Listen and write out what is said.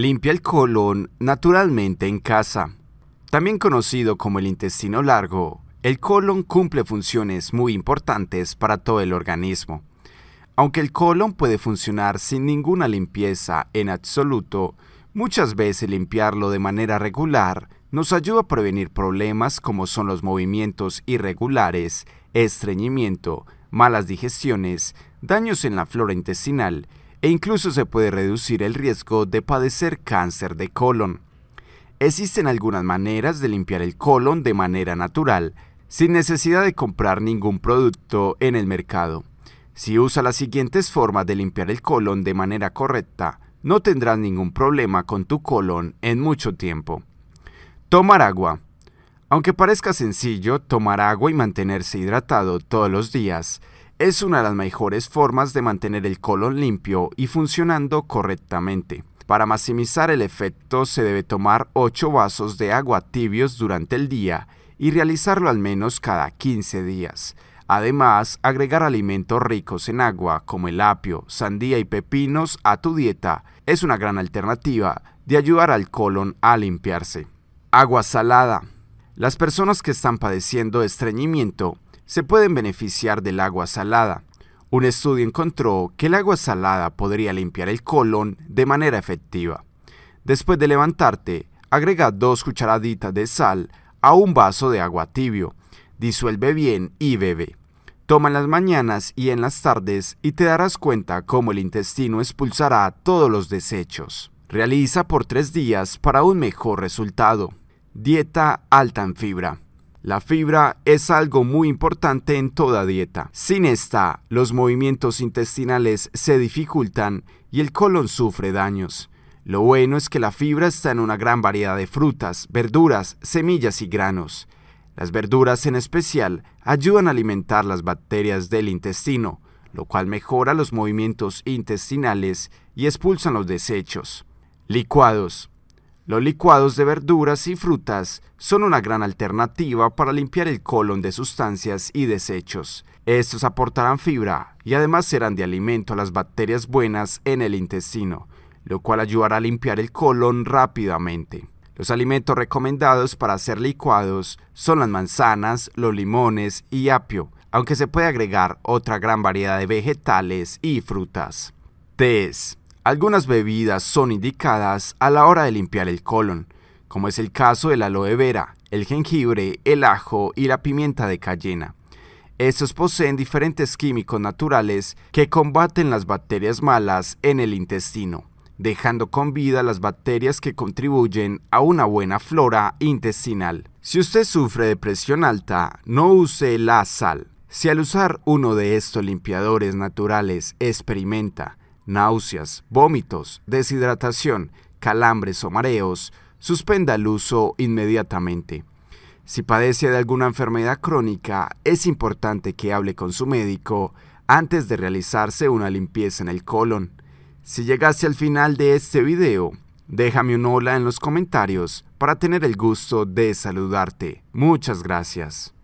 Limpia el colon naturalmente en casa. También conocido como el intestino largo, el colon cumple funciones muy importantes para todo el organismo. Aunque el colon puede funcionar sin ninguna limpieza en absoluto, muchas veces limpiarlo de manera regular nos ayuda a prevenir problemas como son los movimientos irregulares, estreñimiento, malas digestiones, daños en la flora intestinal e incluso se puede reducir el riesgo de padecer cáncer de colon. Existen algunas maneras de limpiar el colon de manera natural, sin necesidad de comprar ningún producto en el mercado. Si usa las siguientes formas de limpiar el colon de manera correcta, no tendrás ningún problema con tu colon en mucho tiempo. Tomar agua. Aunque parezca sencillo, tomar agua y mantenerse hidratado todos los días es una de las mejores formas de mantener el colon limpio y funcionando correctamente. Para maximizar el efecto se debe tomar 8 vasos de agua tibios durante el día y realizarlo al menos cada 15 días. Además, agregar alimentos ricos en agua como el apio, sandía y pepinos a tu dieta es una gran alternativa de ayudar al colon a limpiarse. Agua salada. Las personas que están padeciendo estreñimiento se pueden beneficiar del agua salada. Un estudio encontró que el agua salada podría limpiar el colon de manera efectiva. Después de levantarte, agrega dos cucharaditas de sal a un vaso de agua tibio. Disuelve bien y bebe. Toma en las mañanas y en las tardes y te darás cuenta cómo el intestino expulsará todos los desechos. Realiza por tres días para un mejor resultado. Dieta alta en fibra. La fibra es algo muy importante en toda dieta. Sin esta, los movimientos intestinales se dificultan y el colon sufre daños. Lo bueno es que la fibra está en una gran variedad de frutas, verduras, semillas y granos. Las verduras en especial ayudan a alimentar las bacterias del intestino, lo cual mejora los movimientos intestinales y expulsan los desechos. Licuados. Los licuados de verduras y frutas son una gran alternativa para limpiar el colon de sustancias y desechos. Estos aportarán fibra y además serán de alimento a las bacterias buenas en el intestino, lo cual ayudará a limpiar el colon rápidamente. Los alimentos recomendados para hacer licuados son las manzanas, los limones y apio, aunque se puede agregar otra gran variedad de vegetales y frutas. Algunas bebidas son indicadas a la hora de limpiar el colon, como es el caso del aloe vera, el jengibre, el ajo y la pimienta de cayena. Estos poseen diferentes químicos naturales que combaten las bacterias malas en el intestino, dejando con vida las bacterias que contribuyen a una buena flora intestinal. Si usted sufre de presión alta, no use la sal. Si al usar uno de estos limpiadores naturales experimenta náuseas, vómitos, deshidratación, calambres o mareos, suspenda el uso inmediatamente. Si padece de alguna enfermedad crónica, es importante que hable con su médico antes de realizarse una limpieza en el colon. Si llegaste al final de este video, déjame un hola en los comentarios para tener el gusto de saludarte. Muchas gracias.